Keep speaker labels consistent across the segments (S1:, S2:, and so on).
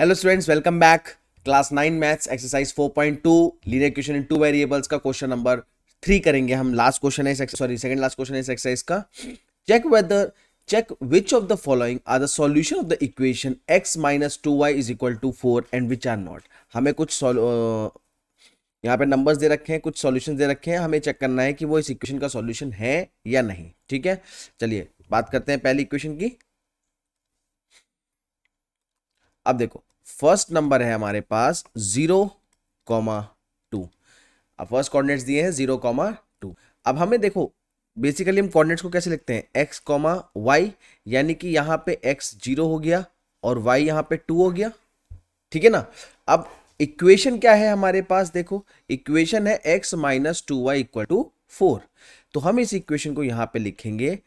S1: hello students welcome back class nine maths exercise 4.2 linear question in two variables का question number three करेंगे हम last question है sorry second last question है exercise का check whether check which of the following are the solution of the equation x minus two y is equal to four and which are not हमें कुछ यहाँ पे numbers they रखे हैं कुछ solution दे रखे हैं हमें चेक करना है कि वो इस इक्वेशन का सॉल्यूशन है या नहीं ठीक है चलिए बात करते हैं पहली इक्वेशन की अब देखो फर्स्ट नंबर है हमारे पास जीरो कॉमा टू अब फर्स्ट कॉर्डिनेट्स दिए हैं जीरो कॉमा टू अब हमें देखो बेसिकली हम कॉर्डिनेट्स को कैसे लिखते हैं एक्स कॉमा वाई यानी कि यहाँ पे एक्स जीरो हो गया और वाई यहाँ पे टू हो गया ठीक है ना अब इक्वेशन क्या है हमारे पास देखो इक्वेशन है x minus two y equal to four तो हम इस इक्वेशन को यहाँ पे लिखेंगे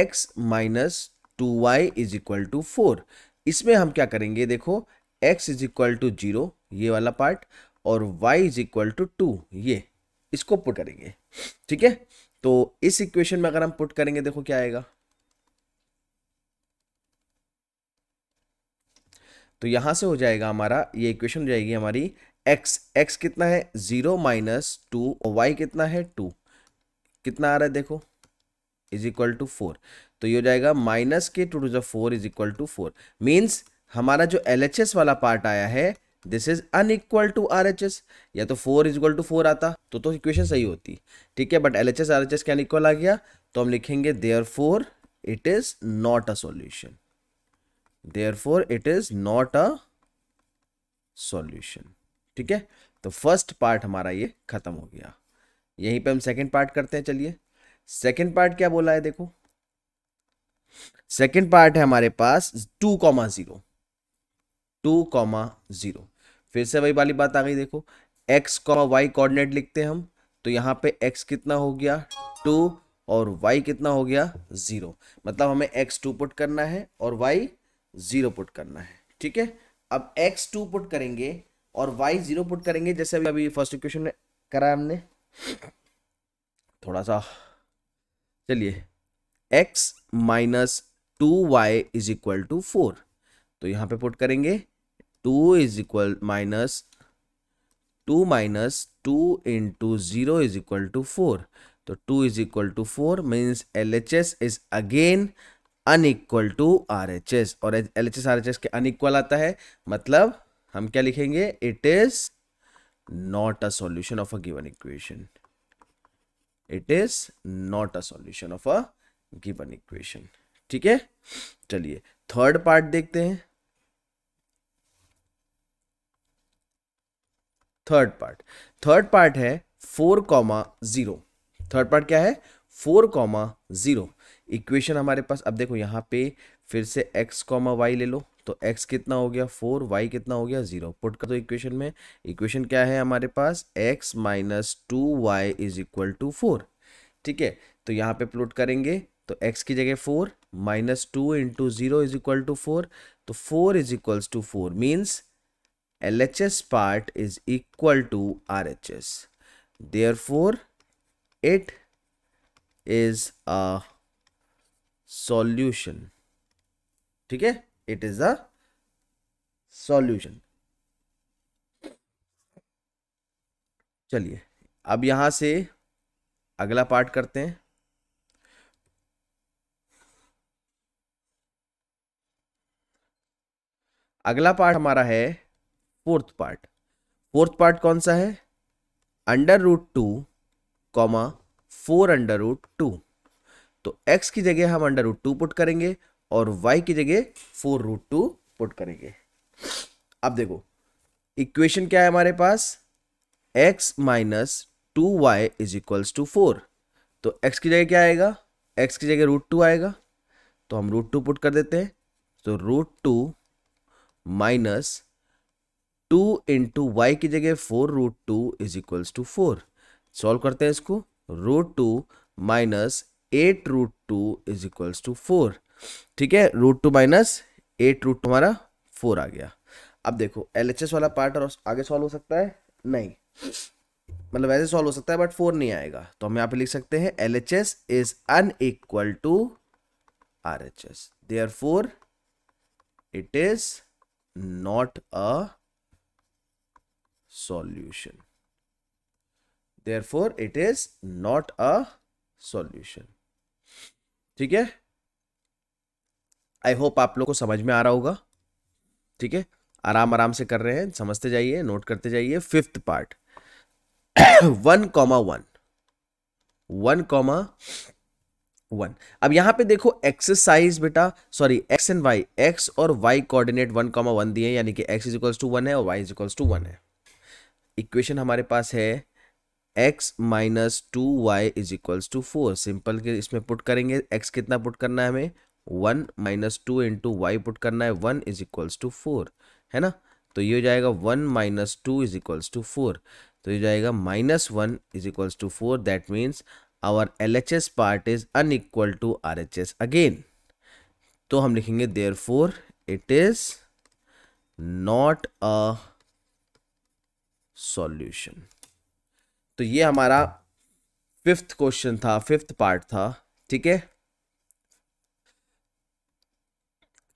S1: x minus two y is equal to four इसमें हम क्या करेंगे देखो x is equal to zero ये वाला पार्ट और y is equal to two ये इसको पुट करेंगे ठीक है तो इस इक्वेशन में अगर हम पुट करेंगे देखो क्या आएगा तो यहां से हो जाएगा हमारा ये इक्वेशन हो जाएगी हमारी x x कितना है जीरो माइनस टू वाई कितना है टू कितना आ रहा है देखो इज इक्वल टू फोर तो ये हो जाएगा माइनस के टू टू जो four is equal to four means हमारा जो एल एच एस वाला पार्ट आया है this is unequal to R H S या तो four is equal to four आता तो तो इक्वेशन सही होती ठीक है but L H S R H S के अनइक्वल आ गया तो हम लिखेंगे therefore it is not a solution therefore it is not a solution ठीक है तो फर्स्ट पार्ट हमारा ये खत्म हो गया यहीं पे हम सेकेंड पार्ट करते हैं चलिए सेकेंड पार्ट क्या बोला है देखो सेकेंड पार्ट है हमारे पास two comma zero two comma zero फिर से वही वाली बात आ गई देखो एक्स कॉमा वाई कोऑर्डिनेट लिखते हैं हम तो यहाँ पे एक्स कितना हो गया टू और वाई कितना हो गया जीरो मतलब हमें एक्स टू पुट करना है और वाई जीरो पुट करना है ठीक है अब एक्स टू पुट करेंगे और वाई जीरो पुट करेंगे जैसे अभी अभी फर्स्ट इक्वेशन में करा हमने थोड़ा सा चलिए x minus two y is equal to four तो यहां पे पुट करेंगे two is equal minus two minus two into zero is equal to four तो two is equal to four means L H S is again unequal to R H S और L H S R H S के unequal आता है मतलब हम क्या लिखेंगे it is not a solution of a given equation it is not a solution of a given equation ठीक है चलिए थर्ड पार्ट देखते हैं थर्ड पार्ट थर्ड पार्ट है four comma zero third part क्या है फोर कॉमा जीरो इक्वेशन हमारे पास अब देखो यहां पे फिर से एक्स कॉमा वाई ले लो तो x कितना हो गया फोर y कितना हो गया जीरो पुट कर दो इक्वेशन में इक्वेशन क्या है हमारे पास x minus two y is equal to four ठीक है तो यहाँ पे प्लोट करेंगे तो x की जगह four minus two into zero is equal to four तो four is equals to four means L H S part is equal to R H S therefore it is a solution ठीक है it is a solution चलिए अब यहां से अगला part करते हैं अगला पार्ट हमारा है फोर्थ पार्ट फोर्थ पार्ट कौन सा है under root two comma four under root two तो एक्स की जगह हम अंडर रूट टू पुट करेंगे और वाई की जगह फोर रूट टू पुट करेंगे अब देखो इक्वेशन क्या है हमारे पास x minus two y is equals to four तो एक्स की जगह क्या आएगा एक्स की जगह रूट टू आएगा तो हम रूट टू पुट कर देते हैं तो root two minus two into y की जगह four root two is equals to four solve करते हैं इसको root two minus eight root two is equals to four ठीक है root two minus eight root तुम्हारा फोर आ गया अब देखो एल वाला पार्ट और आगे सॉल्व हो सकता है नहीं मतलब वैसे सॉल्व हो सकता है बट फोर नहीं आएगा तो हम यहाँ पे लिख सकते हैं L H S is unequal to R H S therefore it is not a solution therefore it is not a solution ठीक है आई होप आप लोग को समझ में आ रहा होगा ठीक है आराम आराम से कर रहे हैं समझते जाइए नोट करते जाइए fifth part one comma one one comma one अब यहां पे देखो एक्सरसाइज बेटा sorry x and y x और y coordinate one comma one दिए यानी कि x is equals to one है और y is equals to one है इक्वेशन हमारे पास है x minus two y is equals to four simple के इसमें पुट करेंगे एक्स कितना पुट करना है हमें one minus two into y put करना है one is equals to four है ना तो ये हो जाएगा one minus two is equals to four तो ये जाएगा minus one is equals to four that means our L H S part is equal to R H S again तो हम लिखेंगे therefore it is not a solution तो ये हमारा fifth question था फिफ्थ पार्ट था ठीक है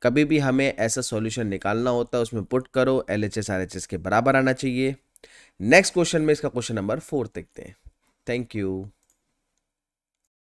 S1: कभी भी हमें ऐसा सॉल्यूशन निकालना होता है उसमें पुट करो L H S R H S के बराबर आना चाहिए नेक्स्ट क्वेश्चन में इसका क्वेश्चन नंबर फोर देखते हैं थैंक यू